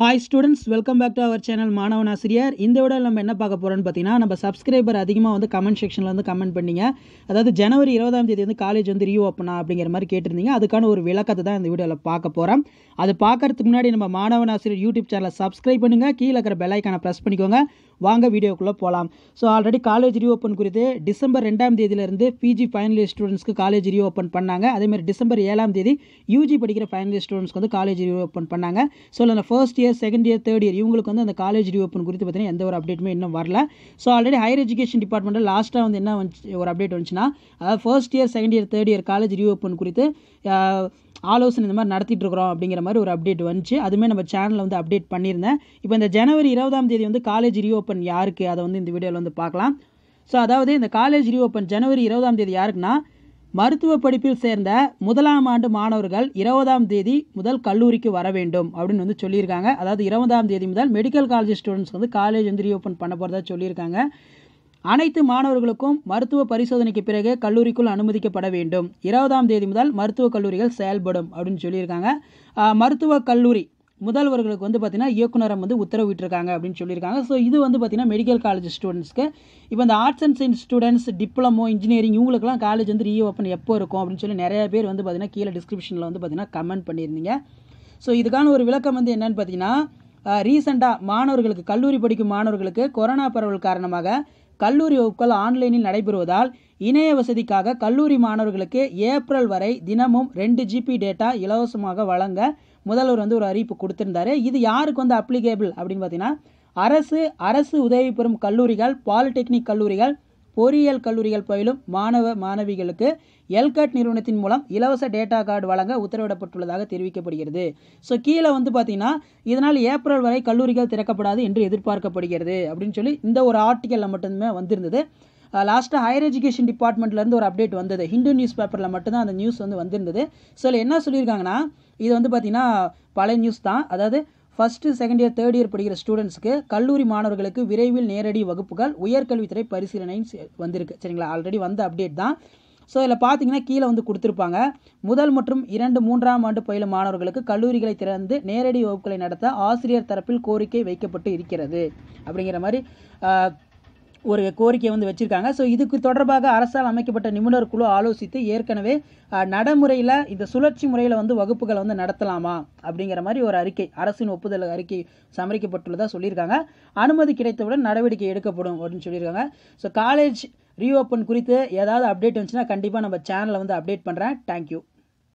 hi students welcome back to our channel மாணவன் ஆசிரியர் இந்த விட நம்ம என்ன பார்க்க போகிறோம்னு பார்த்தீங்கன்னா நம்ம சப்ஸ்கிரைபர் அதிகமாக வந்து கமெண்ட் செக்ஷனில் வந்து கமெண்ட் பண்ணிங்க அதாவது ஜனவரி இருபதாம் தேதி வந்து காலேஜ் வந்து ரீ ஓப்பனா அப்படிங்கிற மாதிரி கேட்டிருந்தீங்க அதுக்கான ஒரு விளக்கத்தை தான் இந்த வீடியோவில் பார்க்க போகிறோம் அது பார்க்கறதுக்கு முன்னாடி நம்ம மாணவன் ஆசிரியர் யூடியூப் சேனலை சப்ஸ்கிரைப் பண்ணுங்கள் கீழே இருக்கிற பெல்லைக்கான ப்ரெஸ் பண்ணிக்கோங்க வாங்க வீடியோக்குள்ளே போகலாம் ஸோ ஆல்ரெடி காலேஜ் ஓப்பன் குறித்து டிசம்பர் ரெண்டாம் தேதியிலேருந்து பிஜி ஃபைனல் இயர் ஸ்டூடெண்ட்ஸ்க்கு காலேஜ் ஓப்பன் பண்ணாங்க அதேமாதிரி டிசம்பர் ஏழாம் தேதி யூஜி படிக்கிற ஃபைனல் இயர் ஸ்டூடெண்ட்ஸ்க்கு வந்து காலேஜ் ஓப்பன் பண்ணாங்க ஸோ அந்த first year year second year third year இவங்களுக்கு வந்து அந்த காலேஜ் ரீஓப்பன் குறித்து பார்த்தீங்கன்னா எந்த ஒரு அப்டேட்டுமே இன்னும் வரல ஸோ ஆல்ரெடி ஹையர் எஜுகேஷன் டிபார்ட்மெண்ட்டில் லாஸ்ட்டாக வந்து என்ன வந்து ஒரு அப்டேட் வந்துச்சுன்னா அதாவது first year second year third year college reopen குறித்து ஆலோசனை இந்த மாதிரி நடத்திட்டு இருக்கிறோம் அப்படிங்கிற மாதிரி ஒரு அப்டேட் வந்துச்சு அதுவுமே நம்ம சேனலில் வந்து அப்டேட் பண்ணியிருந்தேன் இப்போ இந்த ஜனவரி இருபதாம் தேதி வந்து காலேஜ் ரீஓப்பன் யாருக்கு அதை வந்து இந்த வீடியோவில் வந்து பார்க்கலாம் ஸோ அதாவது இந்த காலேஜ் ரீஓப்பன் ஜனவரி இருபதாம் தேதி யாருக்குன்னா மருத்துவ படிப்பில் சேர்ந்த முதலாம் ஆண்டு மாணவர்கள் இருபதாம் தேதி முதல் கல்லூரிக்கு வர வேண்டும் அப்படின்னு வந்து சொல்லியிருக்காங்க அதாவது இருபதாம் தேதி முதல் மெடிக்கல் காலேஜ் ஸ்டூடெண்ட்ஸ் வந்து காலேஜ் வந்து ரீஓப்பன் பண்ண போகிறதா சொல்லியிருக்காங்க அனைத்து மாணவர்களுக்கும் மருத்துவ பரிசோதனைக்கு பிறகு கல்லூரிக்குள் அனுமதிக்கப்பட வேண்டும் இருபதாம் தேதி முதல் மருத்துவக் கல்லூரிகள் செயல்படும் அப்படின்னு சொல்லியிருக்காங்க மருத்துவக் கல்லூரி முதல்வர்களுக்கு வந்து பார்த்தீங்கன்னா இயக்குநரம் வந்து உத்தரவிட்டிருக்காங்க அப்படின்னு சொல்லியிருக்காங்க ஸோ இது வந்து பார்த்தீங்கன்னா மெடிக்கல் காலேஜ் ஸ்டூடெண்ட்ஸ்க்கு இப்போ இந்த arts and science students diploma engineering இவங்களுக்குலாம் காலேஜ் வந்து ஓப்பன் எப்போ இருக்கும் அப்படின்னு சொல்லி நிறைய பேர் வந்து பார்த்தீங்கன்னா கீழே டிஸ்கிரிப்ஷனில் வந்து பார்த்தீங்கன்னா கமெண்ட் பண்ணியிருந்தீங்க ஸோ இதுக்கான ஒரு விளக்கம் வந்து என்னென்னு பார்த்தீங்கன்னா ரீசெண்டாக மாணவர்களுக்கு கல்லூரி படிக்கும் மாணவர்களுக்கு கொரோனா பரவல் காரணமாக கல்லூரி வகுப்புகள் ஆன்லைனில் நடைபெறுவதால் இணைய வசதிக்காக கல்லூரி மாணவர்களுக்கு ஏப்ரல் வரை தினமும் ரெண்டு ஜிபி டேட்டா இலவசமாக வழங்க முதல்வர் வந்து ஒரு அறிவிப்பு கொடுத்திருந்தாரு இது யாருக்கு வந்து அப்ளிகேபிள் அப்படின்னு பார்த்தீங்கன்னா அரசு அரசு உதவி பெறும் கல்லூரிகள் பாலிடெக்னிக் கல்லூரிகள் பொறியியல் கல்லூரிகள் பயிலும் மாணவ மாணவிகளுக்கு எல்கட் நிறுவனத்தின் மூலம் இலவச டேட்டா கார்டு வழங்க உத்தரவிடப்பட்டுள்ளதாக தெரிவிக்கப்படுகிறது ஸோ கீழே வந்து பார்த்தீங்கன்னா இதனால் ஏப்ரல் வரை கல்லூரிகள் திறக்கப்படாது என்று எதிர்பார்க்கப்படுகிறது அப்படின்னு சொல்லி இந்த ஒரு ஆர்டிக்கலில் மட்டுமே வந்திருந்தது லாஸ்ட்டாக ஹையர் எஜுகேஷன் டிபார்ட்மெண்ட்லேருந்து ஒரு அப்டேட் வந்தது ஹிந்து நியூஸ் பேப்பரில் மட்டும்தான் அந்த நியூஸ் வந்து வந்திருந்தது ஸோ என்ன சொல்லியிருக்காங்கன்னா இது வந்து பார்த்தீங்கன்னா பழைய நியூஸ் தான் அதாவது first second year third year படிக்கிற ஸ்டூடெண்ட்ஸ்க்கு கல்லூரி மாணவர்களுக்கு விரைவில் நேரடி வகுப்புகள் உயர்கல்வித்துறை பரிசீலனையும் வந்திருக்கு சரிங்களா ஆல்ரெடி வந்த அப்டேட் தான் ஸோ இதில் பார்த்தீங்கன்னா கீழே வந்து கொடுத்துருப்பாங்க முதல் மற்றும் இரண்டு மூன்றாம் ஆண்டு பயிலும் மாணவர்களுக்கு கல்லூரிகளை திறந்து நேரடி வகுப்புகளை நடத்த ஆசிரியர் தரப்பில் கோரிக்கை வைக்கப்பட்டு இருக்கிறது அப்படிங்கிற மாதிரி ஒரு கோரிக்கை வந்து வச்சுருக்காங்க ஸோ இதுக்கு தொடர்பாக அரசால் அமைக்கப்பட்ட நிபுணர் குழு ஆலோசித்து ஏற்கனவே நடைமுறையில் இந்த சுழற்சி முறையில் வந்து வகுப்புகளை வந்து நடத்தலாமா அப்படிங்கிற மாதிரி ஒரு அறிக்கை அரசின் ஒப்புதல் அறிக்கை சமரிக்கப்பட்டுள்ளதாக சொல்லியிருக்காங்க அனுமதி கிடைத்தவுடன் நடவடிக்கை எடுக்கப்படும் அப்படின்னு சொல்லியிருக்காங்க ஸோ காலேஜ் ரீஓப்பன் குறித்து ஏதாவது அப்டேட் வந்துச்சுன்னா கண்டிப்பாக நம்ம சேனலை வந்து அப்டேட் பண்ணுறேன் தேங்க்யூ